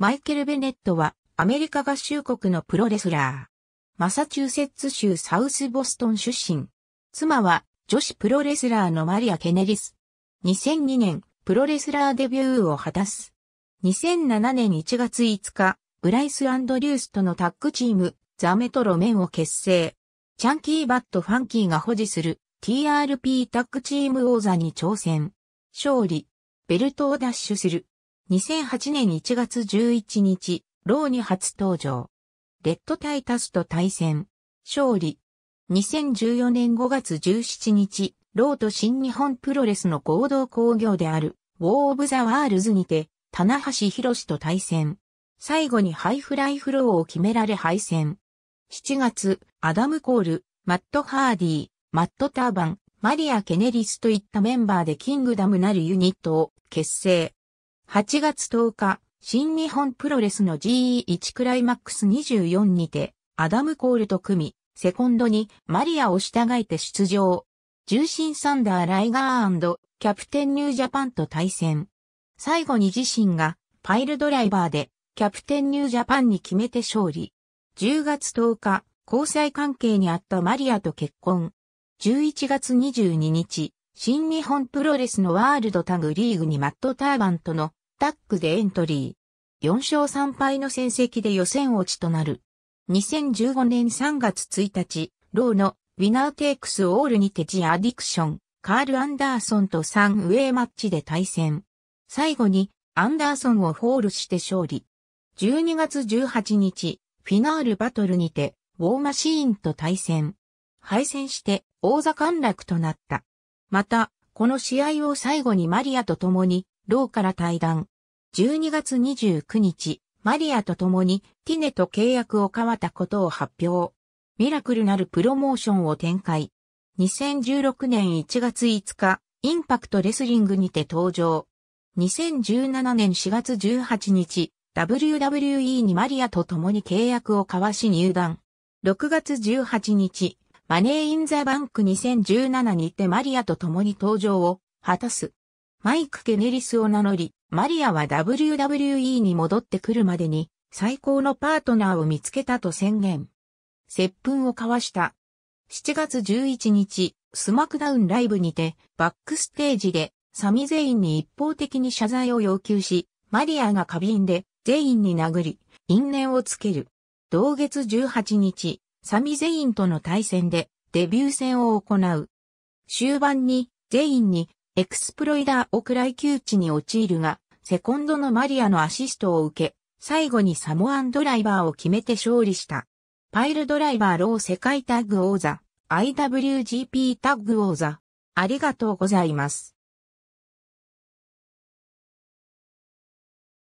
マイケル・ベネットはアメリカ合衆国のプロレスラー。マサチューセッツ州サウスボストン出身。妻は女子プロレスラーのマリア・ケネリス。2002年、プロレスラーデビューを果たす。2007年1月5日、ブライス・アンドリュースとのタッグチーム、ザ・メトロ・メンを結成。チャンキー・バット・ファンキーが保持する TRP タッグチーム王座に挑戦。勝利。ベルトを奪取する。2008年1月11日、ローに初登場。レッドタイタスと対戦。勝利。2014年5月17日、ローと新日本プロレスの合同工業である、ウォー・オブ・ザ・ワールズにて、棚橋博と対戦。最後にハイフライフローを決められ敗戦。7月、アダム・コール、マット・ハーディー、マット・ターバン、マリア・ケネリスといったメンバーでキングダムなるユニットを結成。8月10日、新日本プロレスの GE1 クライマックス24にて、アダム・コールと組み、セコンドにマリアを従えて出場。重心サンダー・ライガーキャプテン・ニュージャパンと対戦。最後に自身がパイルドライバーでキャプテン・ニュージャパンに決めて勝利。10月10日、交際関係にあったマリアと結婚。11月22日、新日本プロレスのワールドタグリーグにマット・ターバンとのタッグでエントリー。4勝3敗の戦績で予選落ちとなる。2015年3月1日、ローのウィナーテイクスオールにてジアディクション、カール・アンダーソンと3ウェイマッチで対戦。最後にアンダーソンをホールして勝利。12月18日、フィナールバトルにて、ウォーマシーンと対戦。敗戦して、王座陥落となった。また、この試合を最後にマリアと共に、ローから対談。12月29日、マリアと共にティネと契約を交わったことを発表。ミラクルなるプロモーションを展開。2016年1月5日、インパクトレスリングにて登場。2017年4月18日、WWE にマリアと共に契約を交わし入団。6月18日、マネーインザバンク2017にてマリアと共に登場を果たす。マイク・ケネリスを名乗り、マリアは WWE に戻ってくるまでに最高のパートナーを見つけたと宣言。接吻を交わした。7月11日、スマクダウンライブにて、バックステージで、サミゼインに一方的に謝罪を要求し、マリアが過敏で、ゼインに殴り、因縁をつける。同月18日、サミ・ゼインとの対戦でデビュー戦を行う。終盤にゼインにエクスプロイダーを食らい窮地に陥るが、セコンドのマリアのアシストを受け、最後にサモアンドライバーを決めて勝利した。パイルドライバーロー世界タッグ王座、IWGP タッグ王座。ありがとうございます。